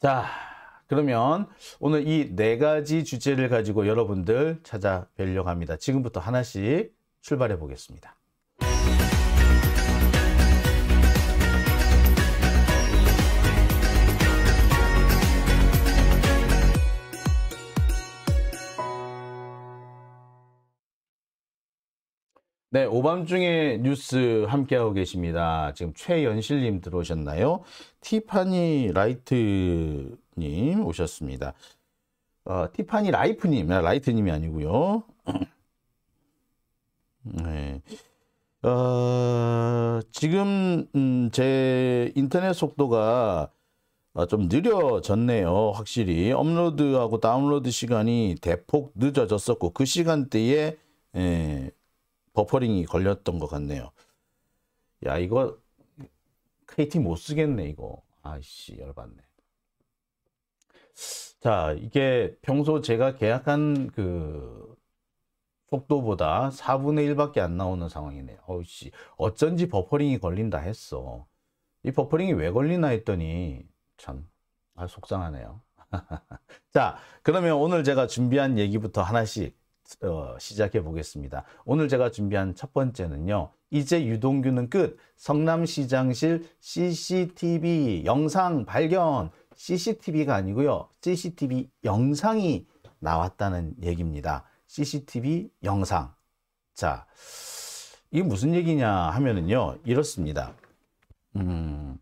자, 그러면 오늘 이 네 가지 주제를 가지고 여러분들 찾아뵈려고 합니다. 지금부터 하나씩 출발해 보겠습니다. 네, 오밤중에 뉴스 함께하고 계십니다. 지금 최연실님 들어오셨나요? 티파니 라이트님 오셨습니다. 어, 티파니 라이프님, 아, 라이트님이 아니고요. 네. 어, 지금 음, 제 인터넷 속도가 어, 좀 느려졌네요. 확실히 업로드하고 다운로드 시간이 대폭 늦어졌었고 그 시간대에 예, 버퍼링이 걸렸던 것 같네요. 야 이거 KT 못 쓰겠네 이거. 아씨 열받네. 자 이게 평소 제가 계약한 그 속도보다 4분의 1밖에 안 나오는 상황이네요. 어우씨 어쩐지 버퍼링이 걸린다 했어. 이 버퍼링이 왜 걸리나 했더니 참 아, 속상하네요. 자 그러면 오늘 제가 준비한 얘기부터 하나씩 어, 시작해 보겠습니다. 오늘 제가 준비한 첫 번째는요. 이제 유동규는 끝. 성남시장실 CCTV 영상 발견. CCTV가 아니고요. CCTV 영상이 나왔다는 얘기입니다. CCTV 영상. 자, 이게 무슨 얘기냐 하면은요. 이렇습니다. 음,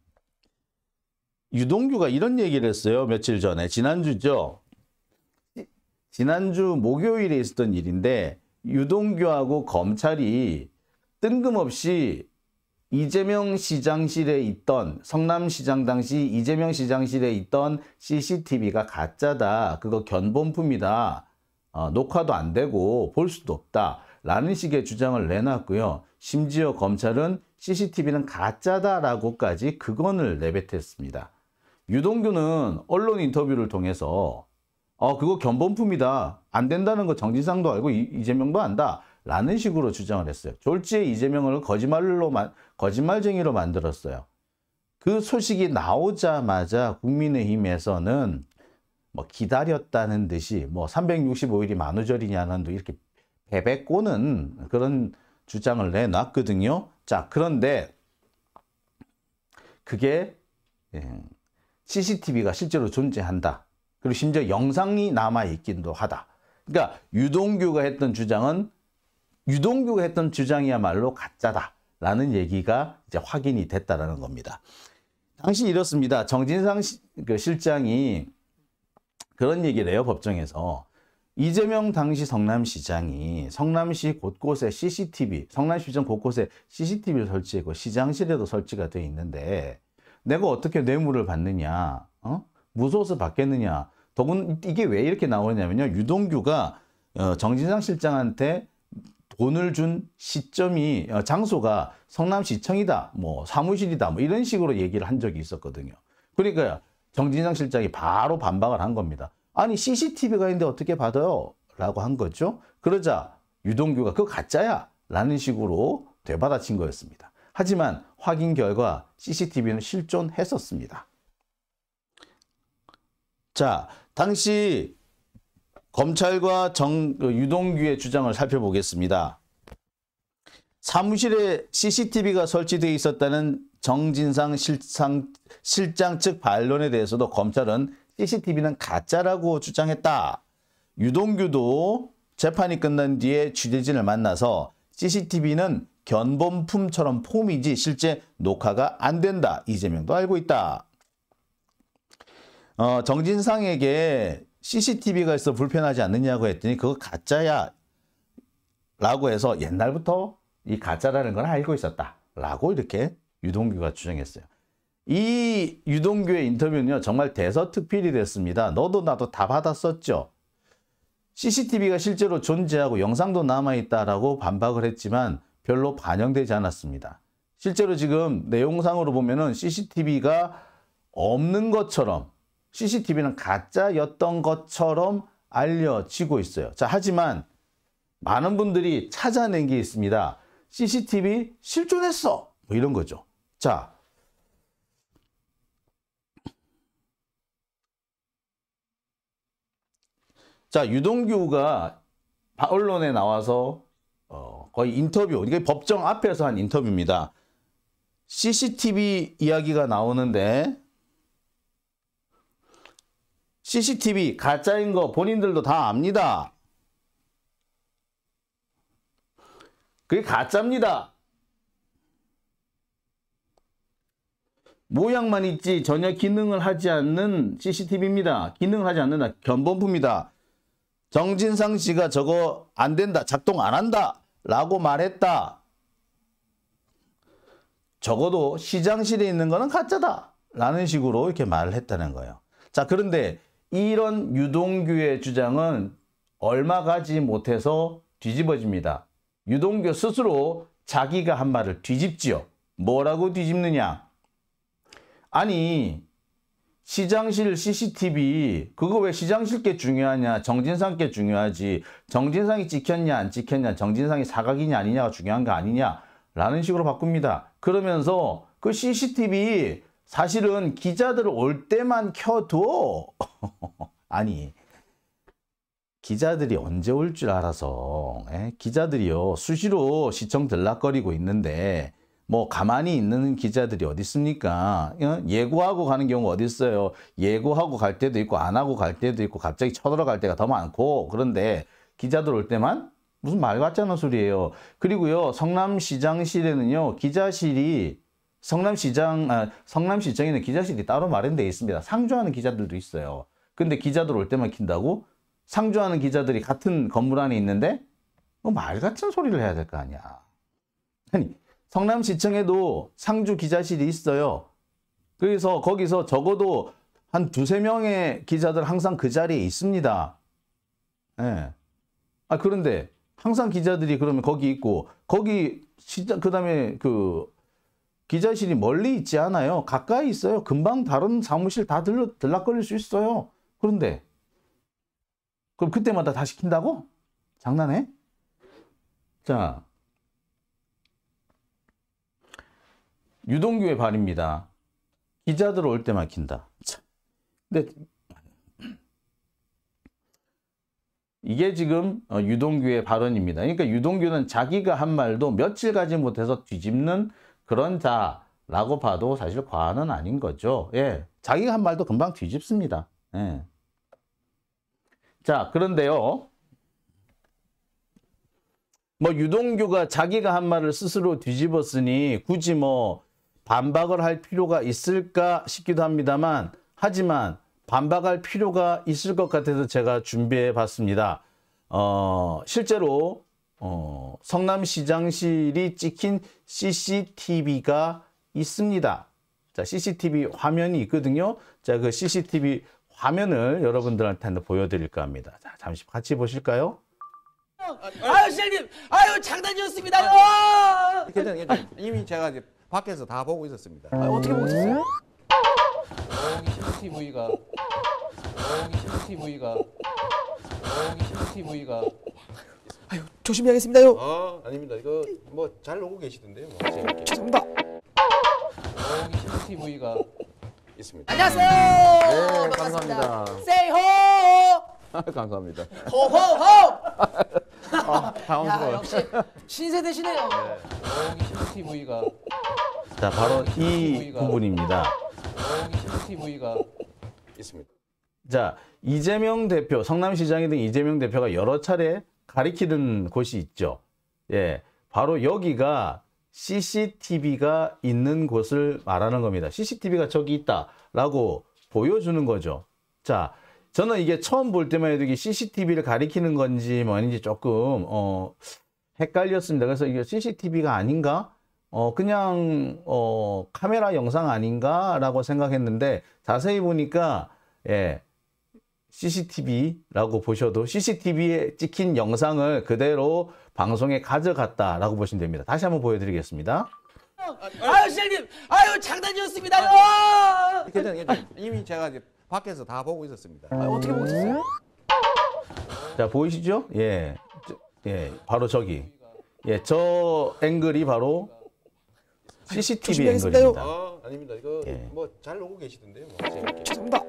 유동규가 이런 얘기를 했어요. 며칠 전에. 지난주죠. 지난주 목요일에 있었던 일인데 유동규하고 검찰이 뜬금없이 이재명 시장실에 있던 성남시장 당시 이재명 시장실에 있던 CCTV가 가짜다. 그거 견본품이다. 어, 녹화도 안 되고 볼 수도 없다. 라는 식의 주장을 내놨고요. 심지어 검찰은 CCTV는 가짜다라고까지 그언을 내뱉었습니다. 유동규는 언론 인터뷰를 통해서 어 그거 견본품이다. 안 된다는 거 정진상도 알고 이, 재명도 안다. 라는 식으로 주장을 했어요. 졸지에 이재명을 거짓말로 거짓말쟁이로 만들었어요. 그 소식이 나오자마자 국민의힘에서는 뭐 기다렸다는 듯이 뭐 365일이 만우절이냐는 또 이렇게 베베 꼬는 그런 주장을 내놨거든요. 자, 그런데 그게 CCTV가 예, 실제로 존재한다. 그리고 심지어 영상이 남아있기도 하다. 그러니까 유동규가 했던 주장은 유동규가 했던 주장이야말로 가짜다. 라는 얘기가 이제 확인이 됐다라는 겁니다. 당시 이렇습니다. 정진상 시, 그 실장이 그런 얘기를 해요. 법정에서. 이재명 당시 성남시장이 성남시 곳곳에 CCTV, 성남시청 곳곳에 CCTV를 설치했고 시장실에도 설치가 돼 있는데 내가 어떻게 뇌물을 받느냐? 어? 무소스 받겠느냐. 더군 이게 왜 이렇게 나오냐면요. 유동규가 어, 정진상 실장한테 돈을 준 시점이 어, 장소가 성남시청이다, 뭐 사무실이다, 뭐 이런 식으로 얘기를 한 적이 있었거든요. 그러니까 정진상 실장이 바로 반박을 한 겁니다. 아니 CCTV가 있는데 어떻게 받아요? 라고 한 거죠. 그러자 유동규가 그거 가짜야 라는 식으로 되받아친 거였습니다. 하지만 확인 결과 CCTV는 실존했었습니다. 자, 당시 검찰과 정, 그 유동규의 주장을 살펴보겠습니다. 사무실에 CCTV가 설치되어 있었다는 정진상 실상, 실장 측 반론에 대해서도 검찰은 CCTV는 가짜라고 주장했다. 유동규도 재판이 끝난 뒤에 취재진을 만나서 CCTV는 견본품처럼 폼이지 실제 녹화가 안 된다. 이재명도 알고 있다. 어, 정진상에게 CCTV가 있어 불편하지 않느냐고 했더니 그거 가짜야 라고 해서 옛날부터 이 가짜라는 걸 알고 있었다 라고 이렇게 유동규가 주장했어요. 이 유동규의 인터뷰는요 정말 대서특필이 됐습니다. 너도 나도 다 받았었죠. CCTV가 실제로 존재하고 영상도 남아있다라고 반박을 했지만 별로 반영되지 않았습니다. 실제로 지금 내용상으로 보면은 CCTV가 없는 것처럼 CCTV는 가짜였던 것처럼 알려지고 있어요. 자, 하지만 많은 분들이 찾아낸 게 있습니다. CCTV 실존했어. 뭐 이런 거죠. 자. 자, 유동규가 언론에 나와서 어, 거의 인터뷰, 이게 법정 앞에서 한 인터뷰입니다. CCTV 이야기가 나오는데 CCTV 가짜인 거 본인들도 다 압니다. 그게 가짜입니다. 모양만 있지 전혀 기능을 하지 않는 CCTV입니다. 기능을 하지 않는다. 견본품이다. 정진상 씨가 저거 안 된다. 작동 안 한다. 라고 말했다. 적어도 시장실에 있는 거는 가짜다. 라는 식으로 이렇게 말을 했다는 거예요. 자 그런데 이런 유동규의 주장은 얼마 가지 못해서 뒤집어집니다. 유동규 스스로 자기가 한 말을 뒤집지요. 뭐라고 뒤집느냐? 아니 시장실 CCTV 그거 왜 시장실께 중요하냐 정진상께 중요하지 정진상이 찍혔냐 안 찍혔냐 정진상이 사각이냐 아니냐가 중요한 거 아니냐 라는 식으로 바꿉니다. 그러면서 그 CCTV 사실은 기자들 올 때만 켜도 아니 기자들이 언제 올 줄 알아서 에? 예? 기자들이요 수시로 시청 들락거리고 있는데 뭐 가만히 있는 기자들이 어디 있습니까? 어? 예고하고 가는 경우 어디 있어요? 예고하고 갈 때도 있고 안 하고 갈 때도 있고 갑자기 쳐들어갈 때가 더 많고 그런데 기자들 올 때만 무슨 말 같지 않은 소리예요. 그리고요 성남시장실에는요 기자실이 성남시장, 아, 성남시청에는 기자실이 따로 마련되어 있습니다. 상주하는 기자들도 있어요. 근데 기자들 올 때만 킨다고 상주하는 기자들이 같은 건물 안에 있는데 뭐 말 같은 소리를 해야 될 거 아니야. 아니 성남시청에도 상주 기자실이 있어요. 그래서 거기서 적어도 한 두세 명의 기자들 항상 그 자리에 있습니다. 예. 네. 아 그런데 항상 기자들이 그러면 거기 있고 거기 시장 그다음에 그 기자실이 멀리 있지 않아요. 가까이 있어요. 금방 다른 사무실 다 들러, 들락거릴 수 있어요. 그런데 그럼 그때마다 다 시킨다고? 장난해? 자, 유동규의 발입니다. 기자들 올 때막힌다 근데 이게 지금 어, 유동규의 발언입니다. 그러니까 유동규는 자기가 한 말도 며칠 가지 못해서 뒤집는 그런 자라고 봐도 사실 과언은 아닌 거죠. 예. 자기가 한 말도 금방 뒤집습니다. 예. 자, 그런데요. 뭐 유동규가 자기가 한 말을 스스로 뒤집었으니 굳이 뭐 반박을 할 필요가 있을까 싶기도 합니다만 하지만 반박할 필요가 있을 것 같아서 제가 준비해 봤습니다. 어, 실제로 어, 성남시장실이 찍힌 CCTV가 있습니다. 자, CCTV 화면이 있거든요. 자, 그 CCTV 화면을 여러분들한테 한번 보여드릴까 합니다. 자, 잠시 같이 보실까요? 아유, 시장님! 아유, 장난이었습니다! 아유, 아! 괜찮아괜찮아 이미 제가 이제 밖에서 다 보고 있었습니다. 아유, 어떻게 보고 어요조용 CCTV가, 조용 CCTV가, 조용 CCTV가. 조심히 하겠습니다요. 아 어, 아닙니다. 이거 뭐잘 오고 계시던데요. 뭐. 죄송합니다. 여기 CCTV가 있습니다. 안녕하세요. 네, 반갑습니다. 감사합니다. 세 호. 아, 감사합니다. 호호호. 아, 야당황 역시 신세대시네요. 네, 여기 CCTV가 자, 바로 이 부분입니다. 여기 CCTV가 있습니다. 자, 이재명 대표, 성남시장이 된 이재명 대표가 여러 차례 가리키는 곳이 있죠. 예, 바로 여기가 CCTV가 있는 곳을 말하는 겁니다. CCTV가 저기 있다라고 보여주는 거죠. 자, 저는 이게 처음 볼 때만 해도 이게 CCTV를 가리키는 건지 뭐아지 조금 어, 헷갈렸습니다. 그래서 이게 CCTV가 아닌가? 어, 그냥 어, 카메라 영상 아닌가라고 생각했는데 자세히 보니까 예, CCTV라고 보셔도 CCTV에 찍힌 영상을 그대로 방송에 가져갔다라고 보시면 됩니다. 다시 한번 보여드리겠습니다. 아유 시장님, 아유 장난이었습니다. 아유. 네. 아! 괜찮아괜찮아 이미 제가 이제 밖에서 다 보고 있었습니다. 아유, 어떻게 보고 어요자 보이시죠? 예, 저, 예, 바로 저기, 예, 저 앵글이 바로 CCTV 앵글입니다. 아, 아닙니다. 이거 예. 뭐잘 오고 계시던데요. 뭐. 아, 죄송합니다.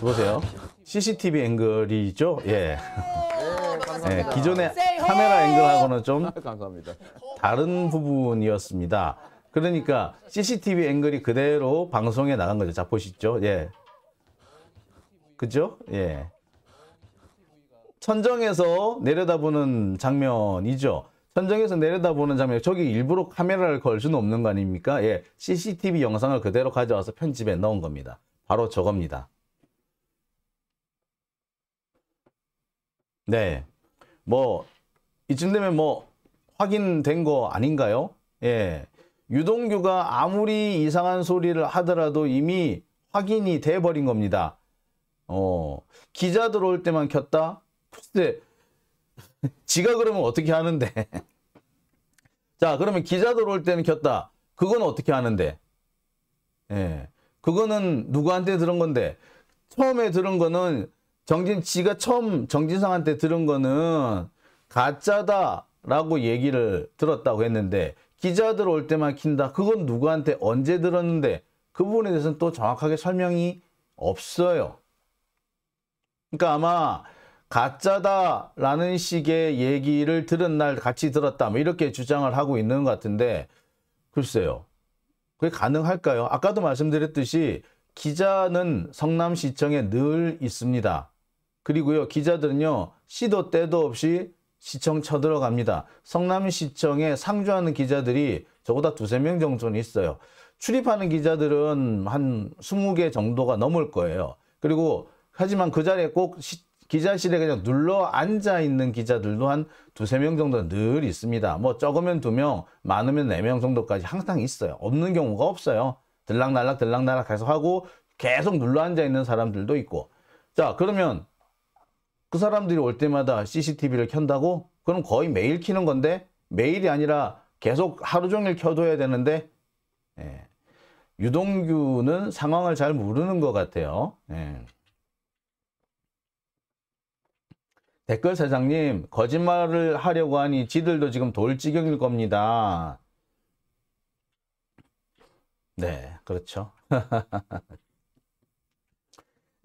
보세요. CCTV 앵글이죠? 예. 네, 네 기존의 카메라 앵글하고는 좀 아, 감사합니다. 다른 부분이었습니다. 그러니까 CCTV 앵글이 그대로 방송에 나간 거죠. 자 보시죠. 예. 그죠? 예. 천정에서 내려다보는 장면이죠. 천정에서 내려다보는 장면. 저기 일부러 카메라를 걸 수는 없는 거 아닙니까? 예. CCTV 영상을 그대로 가져와서 편집에 넣은 겁니다. 바로 저겁니다. 네. 뭐 이쯤 되면 뭐 확인된 거 아닌가요? 예. 유동규가 아무리 이상한 소리를 하더라도 이미 확인이 돼 버린 겁니다. 어. 기자 들어올 때만 켰다? 글쎄. 지가 그러면 어떻게 하는데? 자, 그러면 기자 들어올 때는 켰다. 그건 어떻게 하는데? 예. 그거는 누구한테 들은 건데 처음에 들은 거는 정진 씨가 처음 정진상한테 들은 거는 가짜다라고 얘기를 들었다고 했는데 기자들 올 때만 킨다. 그건 누구한테 언제 들었는데 그 부분에 대해서는 또 정확하게 설명이 없어요. 그러니까 아마 가짜다라는 식의 얘기를 들은 날 같이 들었다 뭐 이렇게 주장을 하고 있는 것 같은데 글쎄요. 그게 가능할까요? 아까도 말씀드렸듯이 기자는 성남시청에 늘 있습니다. 그리고요 기자들은요 시도 때도 없이 시청 쳐들어갑니다. 성남시청에 상주하는 기자들이 저보다 두세 명 정도는 있어요. 출입하는 기자들은 한 20개 정도가 넘을 거예요. 그리고 하지만 그 자리에 꼭 시, 기자실에 그냥 눌러 앉아 있는 기자들도 한 두세 명 정도는 늘 있습니다. 뭐 적으면 두 명, 많으면 네 명 정도까지 항상 있어요. 없는 경우가 없어요. 들락날락 들락날락 계속 하고 계속 눌러 앉아 있는 사람들도 있고. 자, 그러면 그 사람들이 올 때마다 CCTV를 켠다고? 그럼 거의 매일 키는 건데 매일이 아니라 계속 하루 종일 켜둬야 되는데 예. 유동규는 상황을 잘 모르는 것 같아요. 예. 댓글 사장님 거짓말을 하려고 하니 지들도 지금 돌지경일 겁니다. 네 그렇죠.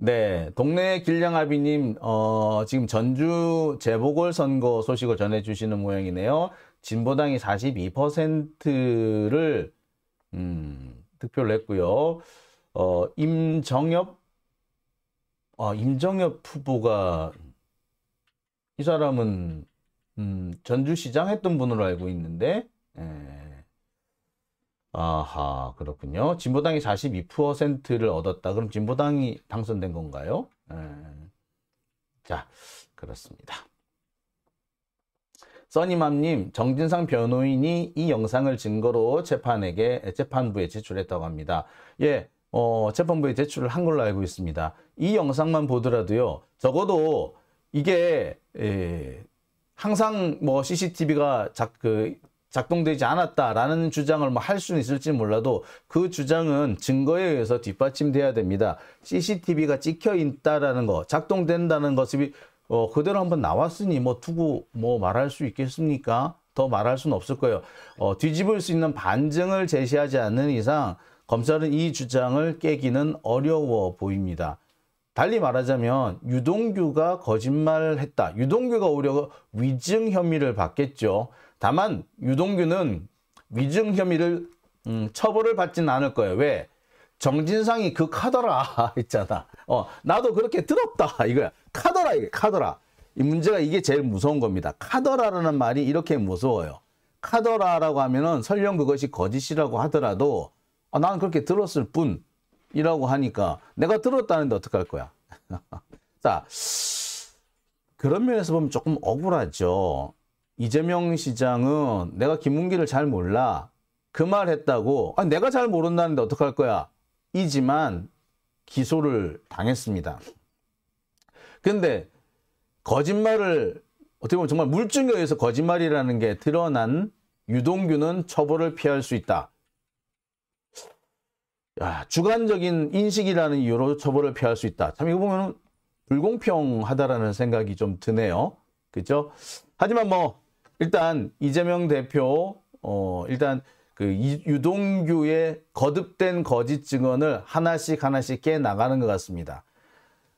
네, 동네 길냥아비님, 어, 지금 전주 재보궐선거 소식을 전해주시는 모양이네요. 진보당이 42%를, 음, 득표를 했고요. 어, 임정엽, 아, 임정엽 후보가, 이 사람은, 음, 전주시장 했던 분으로 알고 있는데, 예. 아하 그렇군요. 진보당이 42%를 얻었다. 그럼 진보당이 당선된 건가요? 예. 자 그렇습니다. 써니맘님, 정진상 변호인이 이 영상을 증거로 재판에게 재판부에 제출했다고 합니다. 예, 어, 재판부에 제출을 한 걸로 알고 있습니다. 이 영상만 보더라도요, 적어도 이게 예, 항상 뭐 CCTV가 작, 그 작동되지 않았다라는 주장을 뭐 할 수는 있을지 몰라도 그 주장은 증거에 의해서 뒷받침돼야 됩니다. CCTV가 찍혀 있다라는 거, 작동된다는 것이 어, 그대로 한번 나왔으니 뭐 두고 뭐 말할 수 있겠습니까? 더 말할 수는 없을 거예요. 어, 뒤집을 수 있는 반증을 제시하지 않는 이상 검찰은 이 주장을 깨기는 어려워 보입니다. 달리 말하자면 유동규가 거짓말 했다. 유동규가 오히려 위증 혐의를 받겠죠. 다만 유동규는 위증 혐의를 음, 처벌을 받지는 않을 거예요. 왜? 정진상이 그 카더라 있잖아. 어, 나도 그렇게 들었다 이거야. 카더라 이게 카더라. 이 문제가 이게 제일 무서운 겁니다. 카더라라는 말이 이렇게 무서워요. 카더라라고 하면은 설령 그것이 거짓이라고 하더라도 아, 어, 나 그렇게 들었을 뿐이라고 하니까 내가 들었다는데 어떡할 거야. 자 그런 면에서 보면 조금 억울하죠. 이재명 시장은 내가 김문기를 잘 몰라. 그 말 했다고 아, 내가 잘 모른다는데 어떡할 거야. 이지만 기소를 당했습니다. 근데 거짓말을 어떻게 보면 정말 물증에 의해서 거짓말이라는 게 드러난 유동규는 처벌을 피할 수 있다. 야, 주관적인 인식이라는 이유로 처벌을 피할 수 있다. 참 이거 보면 불공평하다라는 생각이 좀 드네요. 그죠? 하지만 뭐 일단 이재명 대표 어 일단 그 유동규의 거듭된 거짓 증언을 하나씩 하나씩 깨 나가는 것 같습니다.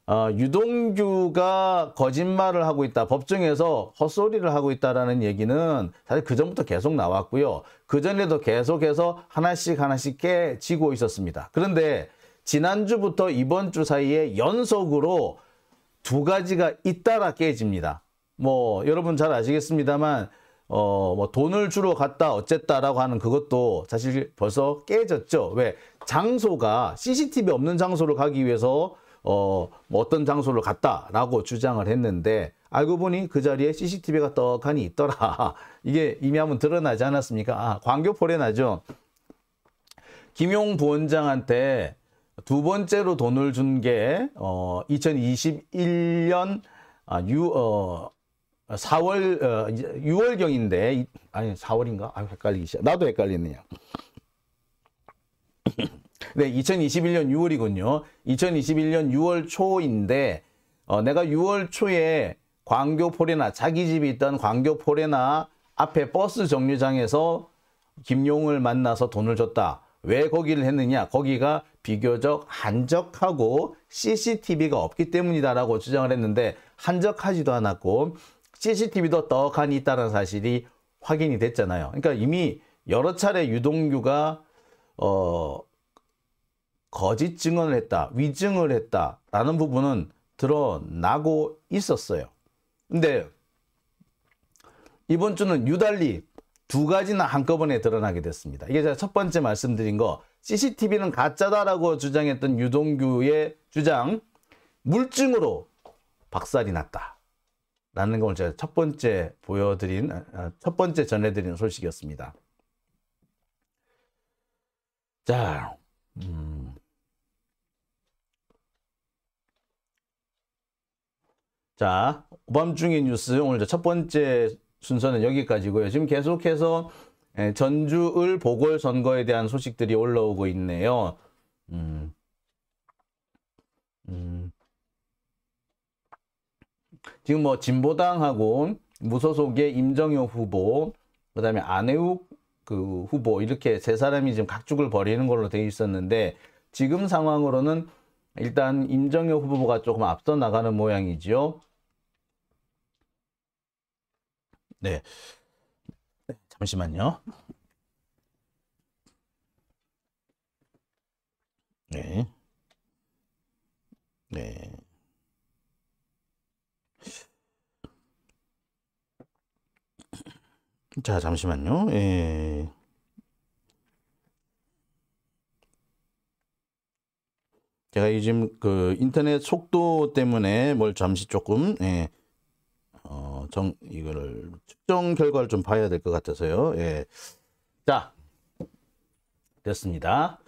어, 유동규가 거짓말을 하고 있다. 법정에서 헛소리를 하고 있다라는 얘기는 사실 그전부터 계속 나왔고요. 그전에도 계속해서 하나씩 하나씩 깨지고 있었습니다. 그런데 지난주부터 이번 주 사이에 연속으로 두 가지가 잇따라 깨집니다. 뭐 여러분 잘 아시겠습니다만 어, 뭐 돈을 주러 갔다 어쨌다라고 하는 그것도 사실 벌써 깨졌죠. 왜? 장소가 CCTV 없는 장소를 가기 위해서 어, 뭐 어떤 장소를 갔다라고 주장을 했는데 알고 보니 그 자리에 CCTV가 떡하니 있더라. 이게 이미 한번 드러나지 않았습니까? 아, 광교포레 나죠. 김용 부원장한테 두 번째로 돈을 준 게 어, 2021년 아, 유, 어, 4월, 아, 어, 6월경인데, 아니, 4월인가? 아, 헷갈리기 시작. 나도 헷갈리네요. 네, 2021년 6월이군요. 2021년 6월 초인데, 어, 내가 6월 초에 광교포레나, 자기 집이 있던 광교포레나 앞에 버스 정류장에서 김용을 만나서 돈을 줬다. 왜 거기를 했느냐? 거기가 비교적 한적하고 CCTV가 없기 때문이다라고 주장을 했는데 한적하지도 않았고 CCTV도 떡하니 있다는 사실이 확인이 됐잖아요. 그러니까 이미 여러 차례 유동규가 어, 거짓 증언을 했다, 위증을 했다라는 부분은 드러나고 있었어요. 근데 이번 주는 유달리 두 가지나 한꺼번에 드러나게 됐습니다. 이게 제가 첫 번째 말씀드린 거 CCTV는 가짜다라고 주장했던 유동규의 주장 물증으로 박살이 났다. 라는 걸 제가 첫 번째 보여드린, 아, 아, 첫 번째 전해드린 소식이었습니다. 자, 음. 자, 밤중의 뉴스 오늘 첫 번째 순서는 여기까지고요. 지금 계속해서 예, 전주을 보궐선거에 대한 소식들이 올라오고 있네요. 음. 음. 지금 뭐 진보당하고 무소속의 임정효 후보, 그 다음에 안혜욱 그 후보 이렇게 세 사람이 지금 각축을 벌이는 걸로 되어 있었는데 지금 상황으로는 일단 임정효 후보가 조금 앞서 나가는 모양이죠 네. 네. 잠시만요. 네. 네. 자, 잠시만요. 예. 제가 요즘 그 인터넷 속도 때문에 뭘 잠시 조금 예. 어, 정 이거를 측정 결과를 좀 봐야 될 것 같아서요. 예. 자. 됐습니다.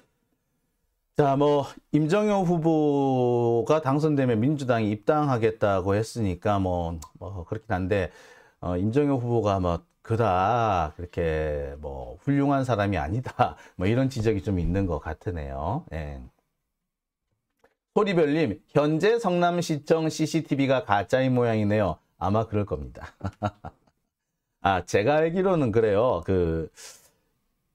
자, 뭐 임정현 후보가 당선되면 민주당이 입당하겠다고 했으니까 뭐, 뭐 그렇긴 한데 어, 임정현 후보가 뭐 그다 그렇게 뭐 훌륭한 사람이 아니다 뭐 이런 지적이 좀 있는 것 같으네요. 예. 소리별님 현재 성남시청 CCTV가 가짜인 모양이네요. 아마 그럴 겁니다. 아 제가 알기로는 그래요. 그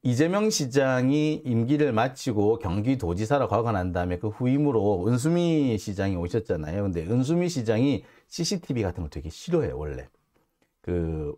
이재명 시장이 임기를 마치고 경기도지사로 과거난 다음에 그 후임으로 은수미 시장이 오셨잖아요. 근데 은수미 시장이 CCTV 같은 거 되게 싫어해요 원래. 그,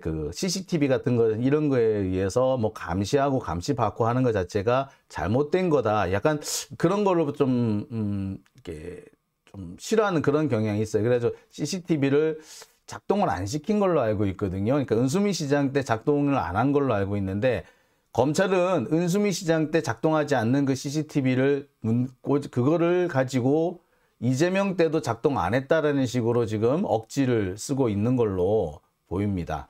그 CCTV 같은 거 이런 거에 의해서 뭐 감시하고 감시받고 하는 것 자체가 잘못된 거다. 약간 그런 걸로 좀 음, 이렇게 좀 싫어하는 그런 경향이 있어요. 그래서 CCTV를 작동을 안 시킨 걸로 알고 있거든요. 그러니까 은수미 시장 때 작동을 안 한 걸로 알고 있는데 검찰은 은수미 시장 때 작동하지 않는 그 CCTV를 그거를 가지고 이재명 때도 작동 안 했다라는 식으로 지금 억지를 쓰고 있는 걸로 보입니다.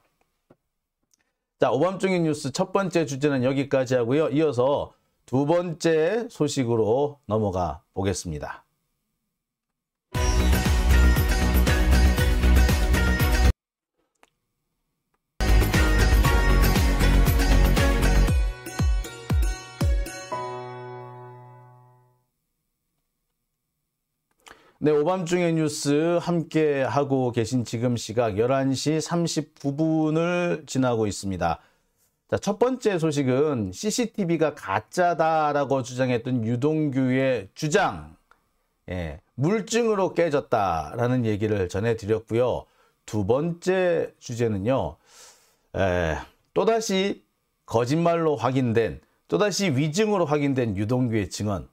자, 오밤중인 뉴스 첫 번째 주제는 여기까지 하고요. 이어서 두 번째 소식으로 넘어가 보겠습니다. 네, 오밤중의 뉴스 함께 하고 계신 지금 시각 11시 39분을 지나고 있습니다. 자, 첫 번째 소식은 CCTV가 가짜다라고 주장했던 유동규의 주장, 예, 물증으로 깨졌다라는 얘기를 전해드렸고요. 두 번째 주제는요, 에, 또다시 거짓말로 확인된, 또다시 위증으로 확인된 유동규의 증언,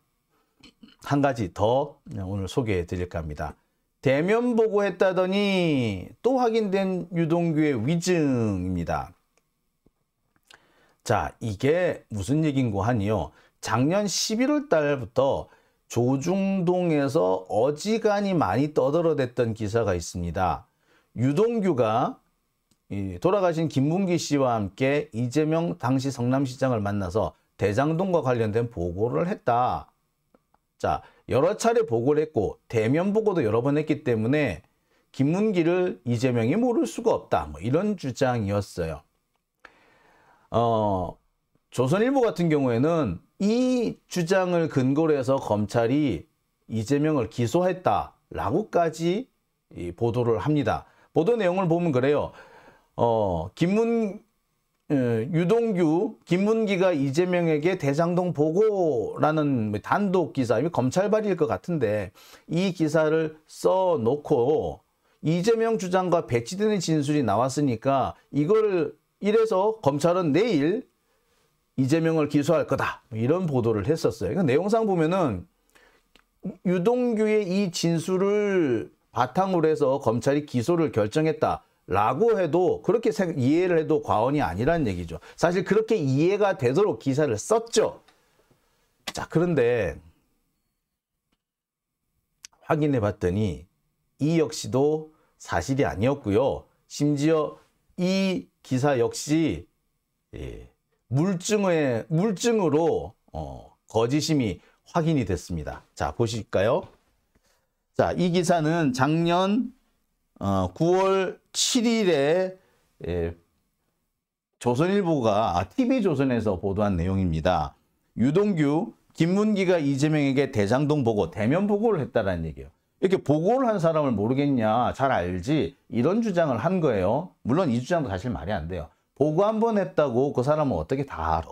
한 가지 더 오늘 소개해 드릴까 합니다. 대면 보고했다더니 또 확인된 유동규의 위증입니다. 자, 이게 무슨 얘긴고 하니요. 작년 11월 달부터 조중동에서 어지간히 많이 떠들어댔던 기사가 있습니다. 유동규가 돌아가신 김문기 씨와 함께 이재명 당시 성남시장을 만나서 대장동과 관련된 보고를 했다. 자, 여러 차례 보고를 했고 대면 보고도 여러 번 했기 때문에 김문기를 이재명이 모를 수가 없다. 뭐 이런 주장이었어요. 어, 조선일보 같은 경우에는 이 주장을 근거로 해서 검찰이 이재명을 기소했다라고까지 보도를 합니다. 보도 내용을 보면 그래요. 어, 김문 예, 유동규, 김문기가 이재명에게 대장동 보고라는 뭐 단독 기사, 검찰 발일것 같은데 이 기사를 써놓고 이재명 주장과 배치되는 진술이 나왔으니까 이걸 이래서 검찰은 내일 이재명을 기소할 거다 뭐 이런 보도를 했었어요. 그러니까 내용상 보면은 유동규의 이 진술을 바탕으로 해서 검찰이 기소를 결정했다. 라고 해도 그렇게 이해를 해도 과언이 아니라는 얘기죠. 사실 그렇게 이해가 되도록 기사를 썼죠. 자, 그런데 확인해 봤더니 이 역시도 사실이 아니었고요. 심지어 이 기사 역시 예, 물증에, 물증으로 어, 거짓심이 확인이 됐습니다. 자, 보실까요? 자, 이 기사는 작년 어, 9월 7일에 예, 조선일보가 아, TV조선에서 보도한 내용입니다. 유동규, 김문기가 이재명에게 대장동 보고, 대면 보고를 했다라는 얘기예요. 이렇게 보고를 한 사람을 모르겠냐, 잘 알지 이런 주장을 한 거예요. 물론 이 주장도 사실 말이 안 돼요. 보고 한 번 했다고 그 사람은 어떻게 다 알아?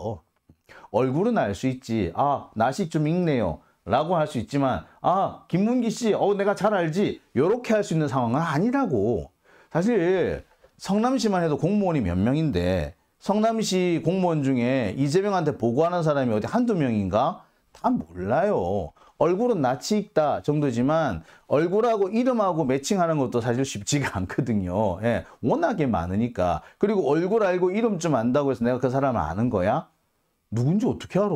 얼굴은 알 수 있지. 아, 나식 좀 익네요. 라고 할 수 있지만 아 김문기 씨어 내가 잘 알지 요렇게 할 수 있는 상황은 아니라고 사실 성남시만 해도 공무원이 몇 명인데 성남시 공무원 중에 이재명한테 보고하는 사람이 어디 한두 명인가 다 몰라요 얼굴은 낯이 익다 정도지만 얼굴하고 이름하고 매칭하는 것도 사실 쉽지가 않거든요 예, 워낙에 많으니까 그리고 얼굴 알고 이름 좀 안다고 해서 내가 그 사람을 아는 거야? 누군지 어떻게 알아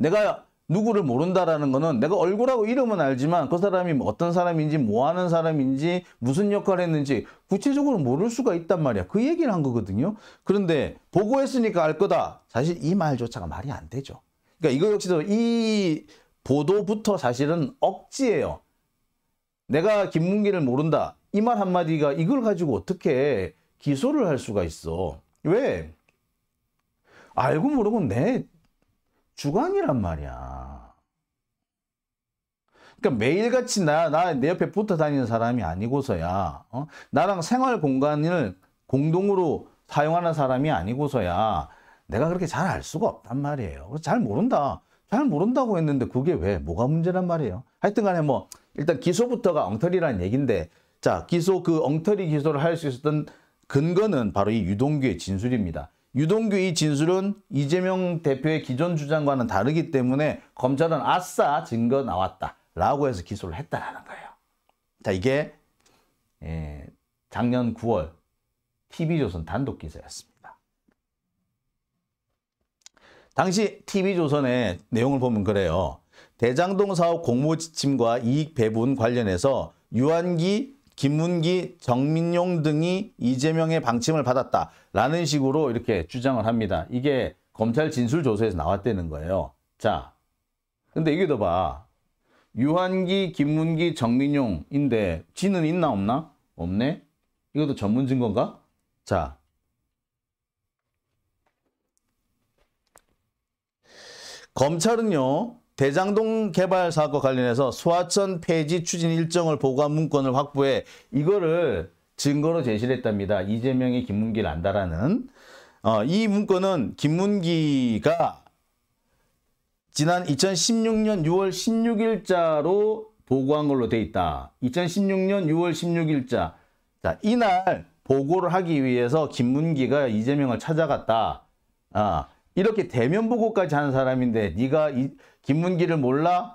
내가 누구를 모른다라는 거는 내가 얼굴하고 이름은 알지만 그 사람이 어떤 사람인지 뭐 하는 사람인지 무슨 역할을 했는지 구체적으로 모를 수가 있단 말이야. 그 얘기를 한 거거든요. 그런데 보고했으니까 알 거다. 사실 이 말조차가 말이 안 되죠. 그러니까 이거 역시도 이 보도부터 사실은 억지예요. 내가 김문기를 모른다. 이 말 한마디가 이걸 가지고 어떻게 기소를 할 수가 있어. 왜? 알고 모르고 내 주관이란 말이야. 그러니까 매일같이 나, 나 내 옆에 붙어 다니는 사람이 아니고서야, 어? 나랑 생활 공간을 공동으로 사용하는 사람이 아니고서야 내가 그렇게 잘 알 수가 없단 말이에요. 잘 모른다. 잘 모른다고 했는데 그게 왜, 뭐가 문제란 말이에요. 하여튼 간에 뭐, 일단 기소부터가 엉터리란 얘긴데, 자, 기소, 그 엉터리 기소를 할 수 있었던 근거는 바로 이 유동규의 진술입니다. 유동규 이 진술은 이재명 대표의 기존 주장과는 다르기 때문에 검찰은 아싸 증거 나왔다 라고 해서 기소를 했다라는 거예요. 자 이게 예, 작년 9월 TV조선 단독 기사였습니다. 당시 TV조선의 내용을 보면 그래요. 대장동 사업 공모 지침과 이익 배분 관련해서 유한기 김문기, 정민용 등이 이재명의 방침을 받았다라는 식으로 이렇게 주장을 합니다. 이게 검찰 진술 조서에서 나왔다는 거예요. 자, 근데 이게 더 봐. 유한기, 김문기, 정민용인데 지는 있나 없나? 없네? 이것도 전문 증거인가? 자, 검찰은요. 대장동 개발 사업과 관련해서 소하천 폐지 추진 일정을 보고한 문건을 확보해 이거를 증거로 제시를 했답니다. 이재명이 김문기를 안다라는 어, 이 문건은 김문기가 지난 2016년 6월 16일자로 보고한 걸로 돼 있다. 2016년 6월 16일자 자, 이날 보고를 하기 위해서 김문기가 이재명을 찾아갔다. 아, 이렇게 대면 보고까지 하는 사람인데 네가 이, 김문기를 몰라?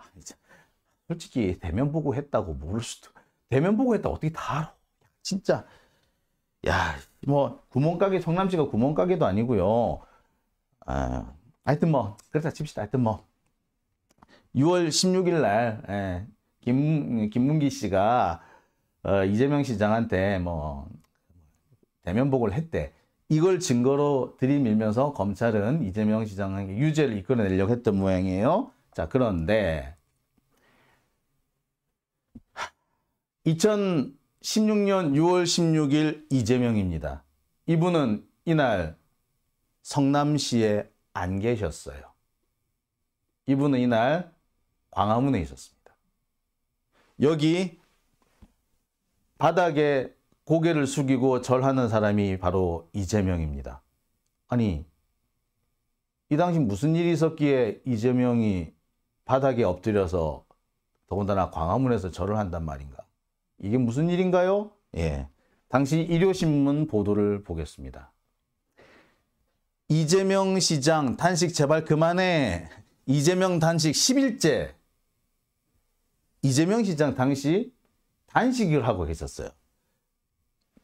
솔직히 대면 보고 했다고 모를 수도 대면 보고 했다 어떻게 다 알아? 진짜 야 뭐 구멍가게 성남시가 구멍가게도 아니고요 아, 하여튼 뭐 그렇다 칩시다 하여튼 뭐 6월 16일 날 예, 김, 김문기 씨가 어, 이재명 시장한테 뭐 대면 보고를 했대 이걸 증거로 들이밀면서 검찰은 이재명 시장에게 유죄를 이끌어내려고 했던 모양이에요. 자, 그런데 2016년 6월 16일 이재명입니다. 이분은 이날 성남시에 안 계셨어요. 이분은 이날 광화문에 있었습니다. 여기 바닥에 고개를 숙이고 절하는 사람이 바로 이재명입니다. 아니, 이 당시 무슨 일이 있었기에 이재명이 바닥에 엎드려서 더군다나 광화문에서 절을 한단 말인가? 이게 무슨 일인가요? 예. 당시 일요신문 보도를 보겠습니다. 이재명 시장 탄식 제발 그만해. 이재명 단식 10일째. 이재명 시장 당시 단식을 하고 계셨어요.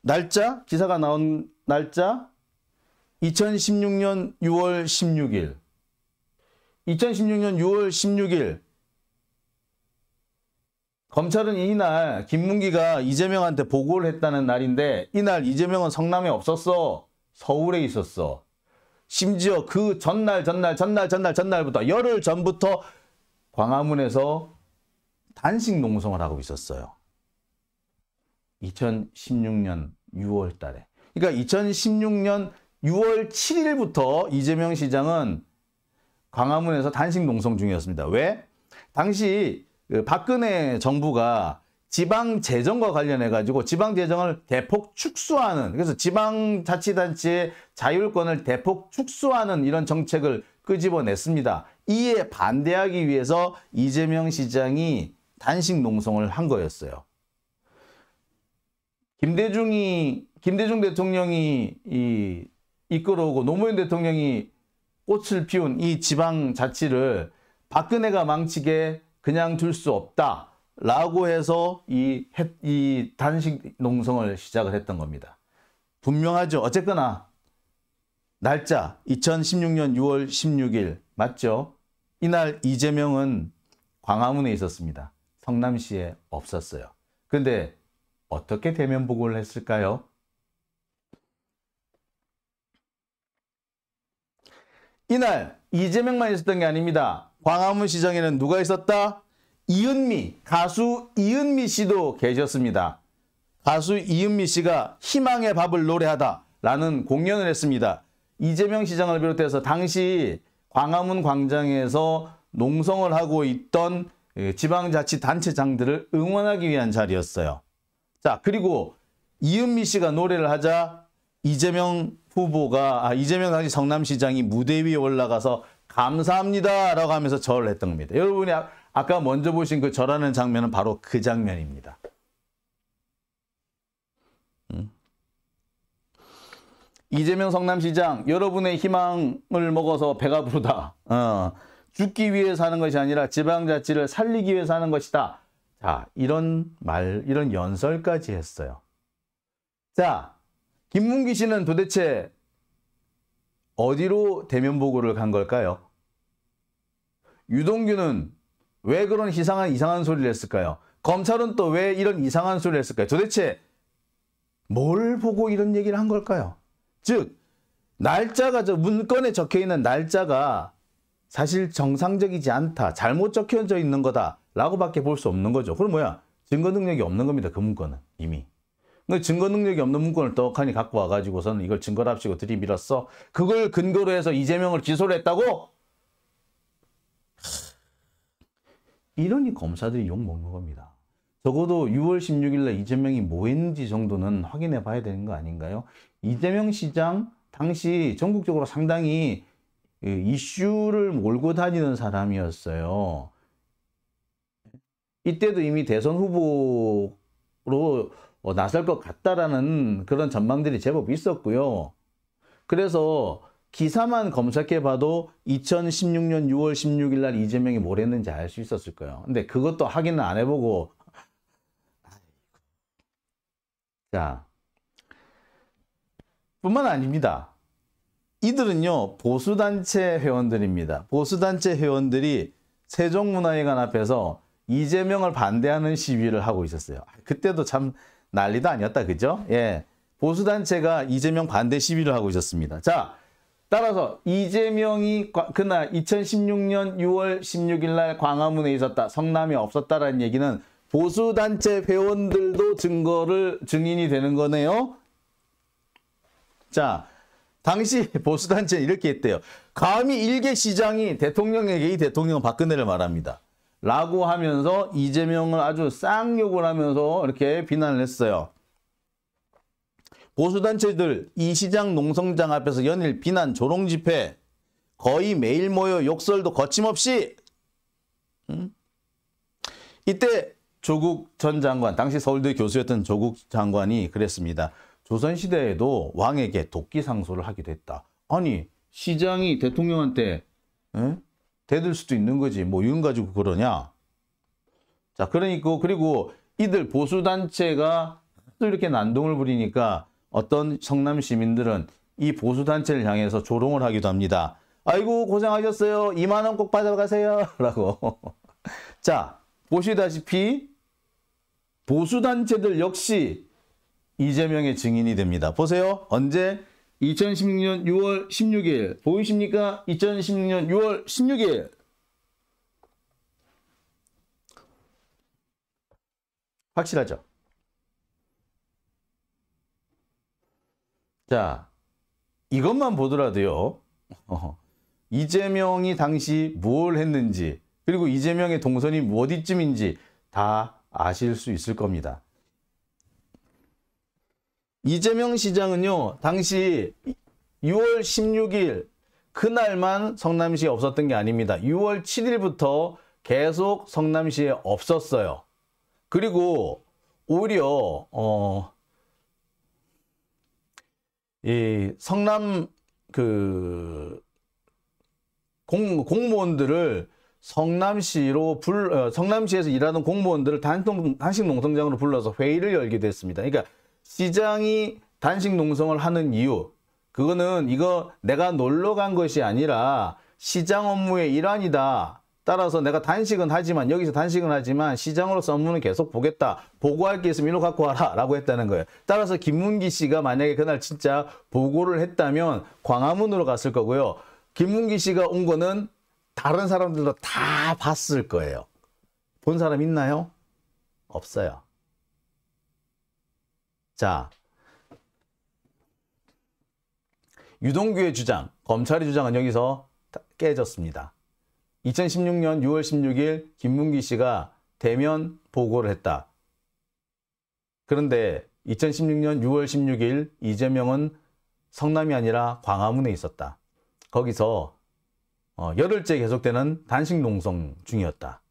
날짜, 기사가 나온 날짜 2016년 6월 16일 2016년 6월 16일 검찰은 이날 김문기가 이재명한테 보고를 했다는 날인데 이날 이재명은 성남에 없었어. 서울에 있었어. 심지어 그 전날 전날 전날 전날 전날부터 열흘 전부터 광화문에서 단식 농성을 하고 있었어요. 2016년 6월 달에 그러니까 2016년 6월 7일부터 이재명 시장은 광화문에서 단식 농성 중이었습니다. 왜? 당시 그 박근혜 정부가 지방 재정과 관련해 가지고 지방 재정을 대폭 축소하는 그래서 지방자치단체의 자율권을 대폭 축소하는 이런 정책을 끄집어냈습니다. 이에 반대하기 위해서 이재명 시장이 단식 농성을 한 거였어요. 김대중이 김대중 대통령이 이, 이끌어오고 노무현 대통령이 꽃을 피운 이 지방자치를 박근혜가 망치게 그냥 둘 수 없다 라고 해서 이, 이 단식 농성을 시작을 했던 겁니다. 분명하죠. 어쨌거나 날짜 2016년 6월 16일 맞죠? 이날 이재명은 광화문에 있었습니다. 성남시에 없었어요. 근데 어떻게 대면 보고를 했을까요? 이날 이재명만 있었던 게 아닙니다. 광화문 시장에는 누가 있었다? 이은미, 가수 이은미 씨도 계셨습니다. 가수 이은미 씨가 희망의 밥을 노래하다 라는 공연을 했습니다. 이재명 시장을 비롯해서 당시 광화문 광장에서 농성을 하고 있던 예, 지방자치단체장들을 응원하기 위한 자리였어요. 자 그리고 이은미 씨가 노래를 하자 이재명 후보가 아, 이재명 당시 성남시장이 무대 위에 올라가서 감사합니다 라고 하면서 절을 했던 겁니다. 여러분이 아, 아까 먼저 보신 그 절하는 장면은 바로 그 장면입니다. 음. 이재명 성남시장 여러분의 희망을 먹어서 배가 부르다. 어. 죽기 위해 서하는 것이 아니라 지방자치를 살리기 위해 서하는 것이다. 자, 이런 말, 이런 연설까지 했어요. 자, 김문기 씨는 도대체 어디로 대면 보고를 간 걸까요? 유동규는 왜 그런 이상한 이상한 소리를 했을까요? 검찰은 또 왜 이런 이상한 소리를 했을까요? 도대체 뭘 보고 이런 얘기를 한 걸까요? 즉 날짜가 저 문건에 적혀 있는 날짜가 사실 정상적이지 않다. 잘못 적혀져 있는 거다. 라고밖에 볼 수 없는 거죠. 그럼 뭐야? 증거 능력이 없는 겁니다. 그 문건은 이미. 근 증거 능력이 없는 문건을 떡하니 갖고 와가지고서는 이걸 증거랍시고 들이밀었어. 그걸 근거로 해서 이재명을 기소를 했다고? 이러니 검사들이 욕 먹는 겁니다. 적어도 6월 16일날 이재명이 뭐 했는지 정도는 확인해 봐야 되는 거 아닌가요? 이재명 시장 당시 전국적으로 상당히 이슈를 몰고 다니는 사람이었어요. 이때도 이미 대선 후보로 어, 나설 것 같다라는 그런 전망들이 제법 있었고요. 그래서 기사만 검색해 봐도 2016년 6월 16일 날 이재명이 뭘 했는지 알 수 있었을 거예요. 근데 그것도 확인을안 해보고 자 뿐만 아닙니다. 이들은요 보수단체 회원들입니다. 보수단체 회원들이 세종문화회관 앞에서 이재명을 반대하는 시위를 하고 있었어요. 그때도 참 난리도 아니었다. 그죠? 예. 보수단체가 이재명 반대 시위를 하고 있었습니다. 자, 따라서 이재명이 그날 2016년 6월 16일 날 광화문에 있었다. 성남에 없었다라는 얘기는 보수단체 회원들도 증거를 증인이 되는 거네요. 자, 당시 보수단체는 이렇게 했대요. 감히 일개 시장이 대통령에게 이 대통령 은 박근혜를 말합니다. 라고 하면서 이재명을 아주 쌍욕을 하면서 이렇게 비난을 했어요. 보수단체들 이 시장 농성장 앞에서 연일 비난 조롱 집회 거의 매일 모여 욕설도 거침없이 음? 이때 조국 전 장관 당시 서울대 교수였던 조국 장관이 그랬습니다. 조선시대에도 왕에게 도끼 상소를 하기도 했다. 아니 시장이 대통령한테 에? 대들 수도 있는 거지. 뭐윤 가지고 그러냐. 자, 그러니까 그리고 이들 보수단체가 또 이렇게 난동을 부리니까 어떤 성남 시민들은 이 보수단체를 향해서 조롱을 하기도 합니다. 아이고 고생하셨어요. 2만원 꼭 받아가세요. 라고. 자 보시다시피 보수단체들 역시 이재명의 증인이 됩니다. 보세요. 언제 2016년 6월 16일 보이십니까? 2016년 6월 16일 확실하죠? 자 이것만 보더라도요 이재명이 당시 뭘 했는지 그리고 이재명의 동선이 뭐 어디쯤인지 다 아실 수 있을 겁니다. 이재명 시장은요 당시 6월 16일 그날만 성남시에 없었던 게 아닙니다. 6월 7일부터 계속 성남시에 없었어요. 그리고 오히려 어, 이 성남 그 공, 공무원들을 성남시로 불 어, 성남시에서 일하는 공무원들을 단식 농성장으로 불러서 회의를 열게 됐습니다. 그러니까 시장이 단식 농성을 하는 이유 그거는 이거 내가 놀러 간 것이 아니라 시장 업무의 일환이다. 따라서 내가 단식은 하지만 여기서 단식은 하지만 시장으로서 업무는 계속 보겠다. 보고할 게 있으면 일로 갖고 와라 라고 했다는 거예요. 따라서 김문기 씨가 만약에 그날 진짜 보고를 했다면 광화문으로 갔을 거고요. 김문기 씨가 온 거는 다른 사람들도 다 봤을 거예요. 본 사람 있나요? 없어요. 자, 유동규의 주장, 검찰의 주장은 여기서 깨졌습니다. 2016년 6월 16일 김문기 씨가 대면 보고를 했다. 그런데 2016년 6월 16일 이재명은 성남이 아니라 광화문에 있었다. 거기서 어, 열흘째 계속되는 단식 농성 중이었다.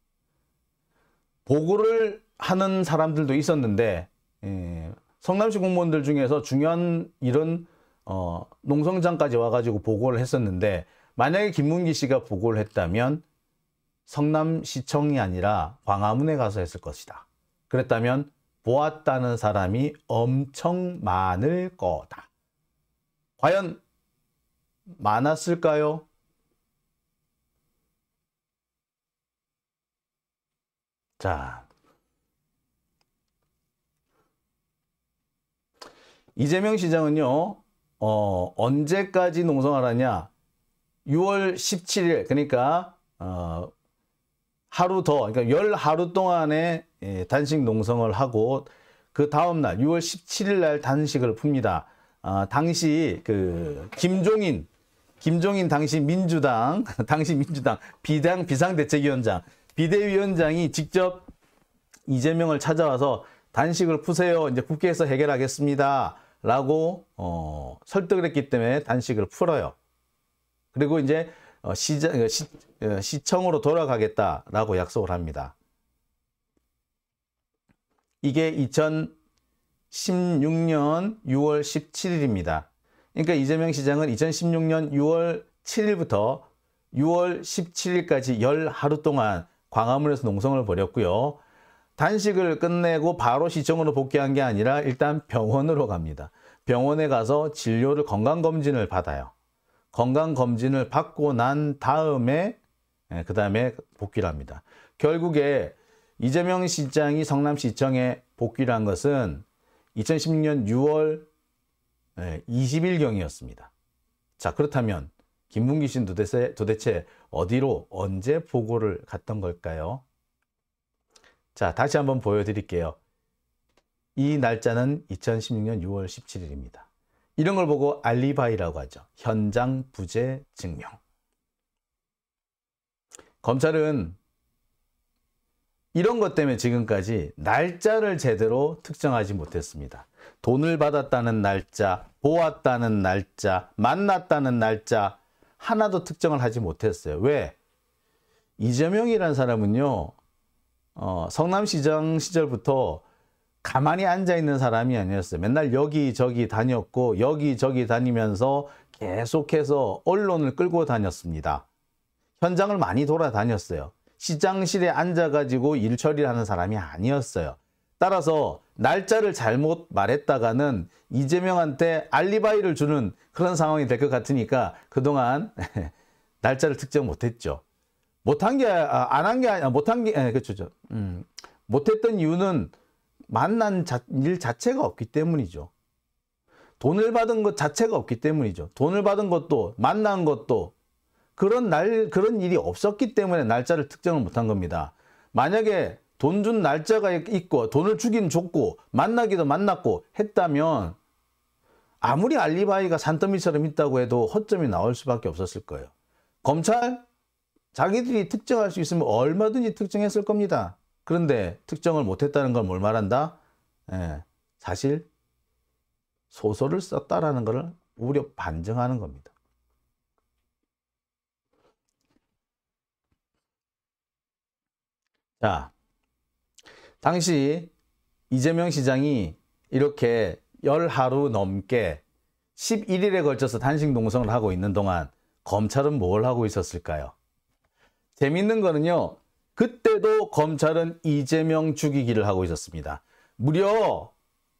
보고를 하는 사람들도 있었는데 에, 예, 성남시 공무원들 중에서 중요한 일은 어, 농성장까지 와가지고 보고를 했었는데 만약에 김문기 씨가 보고를 했다면 성남시청이 아니라 광화문에 가서 했을 것이다. 그랬다면 보았다는 사람이 엄청 많을 거다. 과연 많았을까요? 자, 이재명 시장은요. 어, 언제까지 농성하라냐? 6월 17일 그러니까 어, 하루 더 그러니까 열 하루 동안에 예, 단식 농성을 하고 그 다음 날 6월 17일 날 단식을 풉니다. 아, 당시 그 김종인 김종인 당시 민주당 당시 민주당 비당 비상대책위원장 비대위원장이 직접 이재명을 찾아와서 단식을 푸세요. 이제 국회에서 해결하겠습니다. 라고 어, 설득을 했기 때문에 단식을 풀어요. 그리고 이제 어, 시장, 어, 시, 어, 시청으로 돌아가겠다라고 약속을 합니다. 이게 2016년 6월 17일입니다. 그러니까 이재명 시장은 2016년 6월 7일부터 6월 17일까지 열하루 동안 광화문에서 농성을 벌였고요. 단식을 끝내고 바로 시청으로 복귀한 게 아니라 일단 병원으로 갑니다. 병원에 가서 진료를 건강검진을 받아요. 건강검진을 받고 난 다음에 예, 그 다음에 복귀를 합니다. 결국에 이재명 시장이 성남시청에 복귀를 한 것은 2016년 6월 20일경이었습니다. 예, 자 그렇다면 김문기 씨는 도대체, 도대체 어디로 언제 보고를 갔던 걸까요? 자, 다시 한번 보여드릴게요. 이 날짜는 2016년 6월 17일입니다. 이런 걸 보고 알리바이라고 하죠. 현장 부재 증명. 검찰은 이런 것 때문에 지금까지 날짜를 제대로 특정하지 못했습니다. 돈을 받았다는 날짜, 보았다는 날짜, 만났다는 날짜 하나도 특정을 하지 못했어요. 왜? 이재명이라는 사람은요. 어, 성남시장 시절부터 가만히 앉아 있는 사람이 아니었어요. 맨날 여기저기 다녔고 여기저기 다니면서 계속해서 언론을 끌고 다녔습니다. 현장을 많이 돌아다녔어요. 시장실에 앉아가지고 일처리를 하는 사람이 아니었어요. 따라서 날짜를 잘못 말했다가는 이재명한테 알리바이를 주는 그런 상황이 될 것 같으니까 그동안 날짜를 특정 못했죠. 못한 게, 아, 안한 게 아니라, 못한 게, 예, 그렇죠. 음, 못했던 이유는 만난 자, 일 자체가 없기 때문이죠. 돈을 받은 것 자체가 없기 때문이죠. 돈을 받은 것도, 만난 것도, 그런 날, 그런 일이 없었기 때문에 날짜를 특정을 못한 겁니다. 만약에 돈 준 날짜가 있고, 돈을 주긴 줬고, 만나기도 만났고 했다면, 아무리 알리바이가 산더미처럼 있다고 해도 허점이 나올 수밖에 없었을 거예요. 검찰? 자기들이 특정할 수 있으면 얼마든지 특정했을 겁니다. 그런데 특정을 못했다는 걸 뭘 말한다? 예, 사실 소설을 썼다라는 것을 오히려 반증하는 겁니다. 자, 당시 이재명 시장이 이렇게 열 하루 넘게 11일에 걸쳐서 단식 농성을 하고 있는 동안 검찰은 뭘 하고 있었을까요? 재밌는 거는요. 그때도 검찰은 이재명 죽이기를 하고 있었습니다. 무려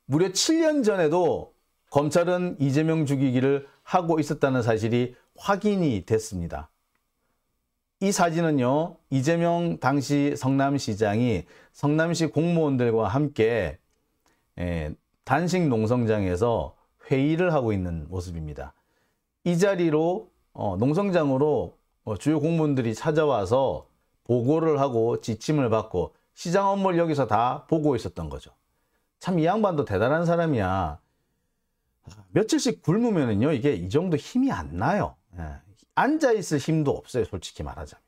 무려 7년 전에도 검찰은 이재명 죽이기를 하고 있었다는 사실이 확인이 됐습니다. 이 사진은요. 이재명 당시 성남시장이 성남시 공무원들과 함께 예, 단식 농성장에서 회의를 하고 있는 모습입니다. 이 자리로 어, 농성장으로 뭐 주요 공무원들이 찾아와서 보고를 하고 지침을 받고 시장 업무를 여기서 다 보고 있었던 거죠. 참 이 양반도 대단한 사람이야. 며칠씩 굶으면요 이게 이 정도 힘이 안 나요. 예. 앉아 있을 힘도 없어요 솔직히 말하자면.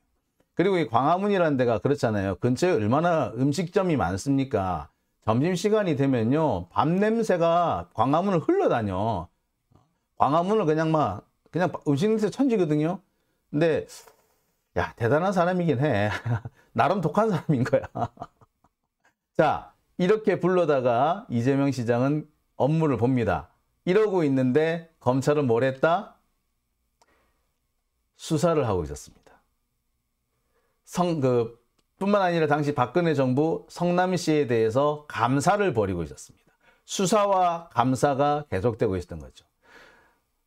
그리고 이 광화문이라는 데가 그렇잖아요. 근처에 얼마나 음식점이 많습니까? 점심시간이 되면요. 밤 냄새가 광화문을 흘러다녀. 광화문을 그냥 막 그냥 음식 냄새 천지거든요. 근데 야 대단한 사람이긴 해. 나름 독한 사람인 거야. 자 이렇게 불러다가 이재명 시장은 업무를 봅니다. 이러고 있는데 검찰은 뭘 했다? 수사를 하고 있었습니다. 성, 급 그, 뿐만 아니라 당시 박근혜 정부 성남시에 대해서 감사를 벌이고 있었습니다. 수사와 감사가 계속되고 있었던 거죠.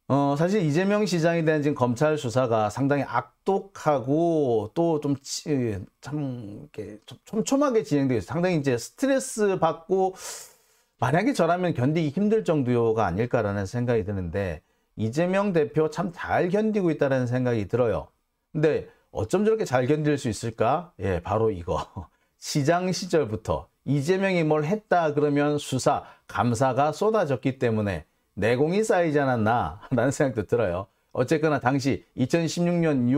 어, 사실 이재명 시장에 대한 지금 검찰 수사가 상당히 악독하고 또 좀참 이렇게 촘촘하게 진행되고 있어요. 상당히 이제 스트레스 받고 만약에 저라면 견디기 힘들 정도가 아닐까라는 생각이 드는데 이재명 대표 참 잘 견디고 있다는 생각이 들어요. 근데 어쩜 저렇게 잘 견딜 수 있을까? 예, 바로 이거. 시장 시절부터 이재명이 뭘 했다 그러면 수사, 감사가 쏟아졌기 때문에 내공이 쌓이지 않았나 라는 생각도 들어요. 어쨌거나 당시 2016년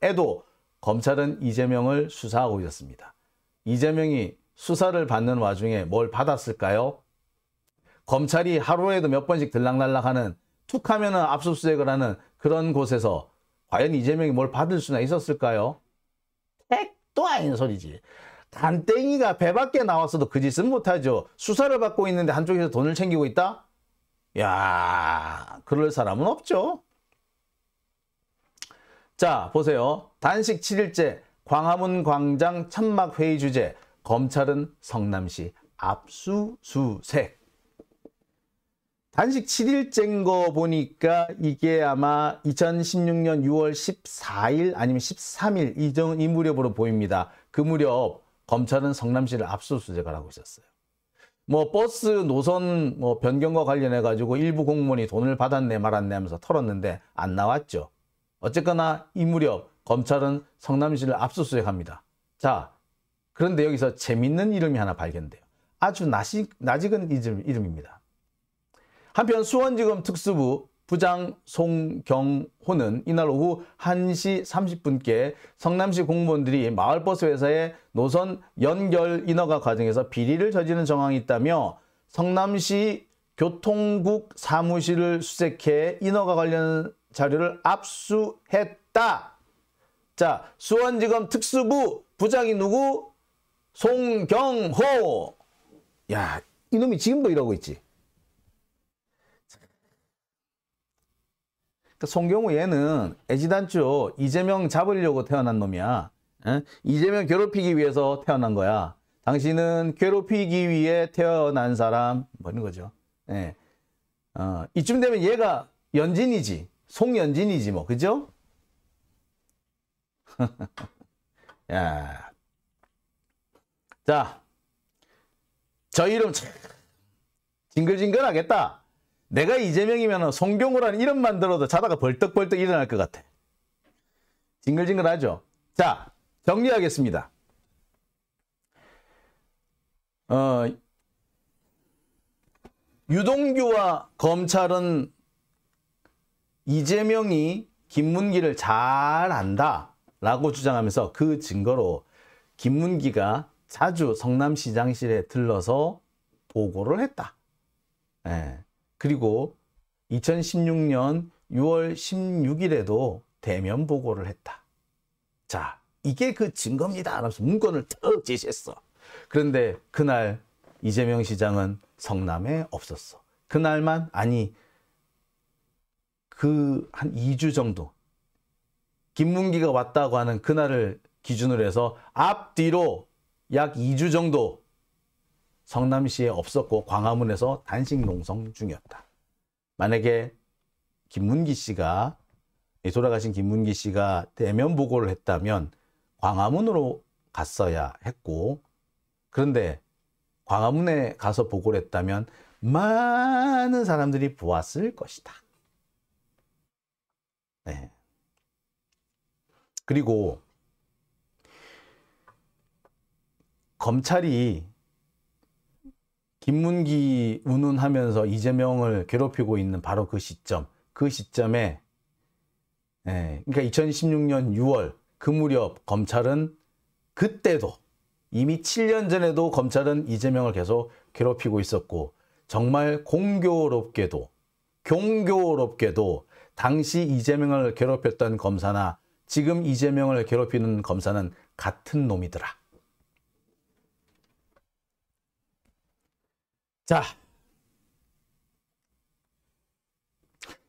6월에도 검찰은 이재명을 수사하고 있었습니다. 이재명이 수사를 받는 와중에 뭘 받았을까요? 검찰이 하루에도 몇 번씩 들락날락하는 툭하면 압수수색을 하는 그런 곳에서 과연 이재명이 뭘 받을 수나 있었을까요? 택도 아닌 소리지. 간땡이가 배 밖에 나왔어도 그 짓은 못하죠. 수사를 받고 있는데 한쪽에서 돈을 챙기고 있다? 야, 그럴 사람은 없죠. 자, 보세요. 단식 7일째 광화문 광장 천막 회의 주제 검찰은 성남시 압수수색 단식 7일째인 거 보니까 이게 아마 2016년 6월 14일 아니면 13일 이, 정, 이 무렵으로 보입니다. 그 무렵 검찰은 성남시를 압수수색을 하고 있었어요. 뭐 버스 노선 뭐 변경과 관련해 가지고 일부 공무원이 돈을 받았네 말았네 하면서 털었는데 안 나왔죠. 어쨌거나 이 무렵 검찰은 성남시를 압수수색합니다. 자, 그런데 여기서 재밌는 이름이 하나 발견돼요. 아주 나시, 나직은 이름, 이름입니다. 한편 수원지검 특수부 부장 송경호는 이날 오후 1시 30분께 성남시 공무원들이 마을버스 회사의 노선 연결 인허가 과정에서 비리를 저지른 정황이 있다며 성남시 교통국 사무실을 수색해 인허가 관련 자료를 압수했다. 자, 수원지검 특수부 부장이 누구? 송경호. 야, 이놈이 지금도 이러고 있지. 그러니까 송경우 얘는 애지단추 이재명 잡으려고 태어난 놈이야. 에? 이재명 괴롭히기 위해서 태어난 거야. 당신은 괴롭히기 위해 태어난 사람 뭐 이런 거죠. 예. 어, 이쯤 되면 얘가 연진이지. 송연진이지 뭐. 그죠? 야. 자. 저 이름 징글징글하겠다. 내가 이재명이면 송경호라는 이름만 들어도 자다가 벌떡벌떡 일어날 것 같아. 징글징글하죠? 자, 정리하겠습니다. 어, 유동규와 검찰은 이재명이 김문기를 잘 안다 라고 주장하면서 그 증거로 김문기가 자주 성남시장실에 들러서 보고를 했다. 예. 그리고 2016년 6월 16일에도 대면 보고를 했다. 자, 이게 그 증거입니다. 하면서 문건을 쭉 제시했어. 그런데 그날 이재명 시장은 성남에 없었어. 그날만 아니 그 한 2주 정도 김문기가 왔다고 하는 그날을 기준으로 해서 앞뒤로 약 2주 정도 성남시에 없었고 광화문에서 단식 농성 중이었다. 만약에 김문기 씨가 돌아가신 김문기 씨가 대면 보고를 했다면 광화문으로 갔어야 했고 그런데 광화문에 가서 보고를 했다면 많은 사람들이 보았을 것이다. 네. 그리고 검찰이 김문기 운운하면서 이재명을 괴롭히고 있는 바로 그 시점, 그 시점에 예, 그러니까 2016년 6월 그 무렵 검찰은 그때도 이미 7년 전에도 검찰은 이재명을 계속 괴롭히고 있었고 정말 공교롭게도 공교롭게도 당시 이재명을 괴롭혔던 검사나 지금 이재명을 괴롭히는 검사는 같은 놈이더라. 자.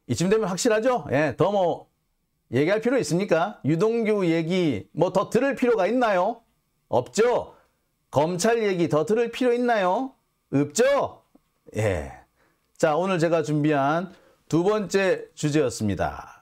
이쯤 되면 확실하죠? 예, 더 뭐 얘기할 필요 있습니까? 유동규 얘기 뭐 더 들을 필요가 있나요? 없죠? 검찰 얘기 더 들을 필요 있나요? 없죠? 예. 자, 오늘 제가 준비한 두 번째 주제였습니다.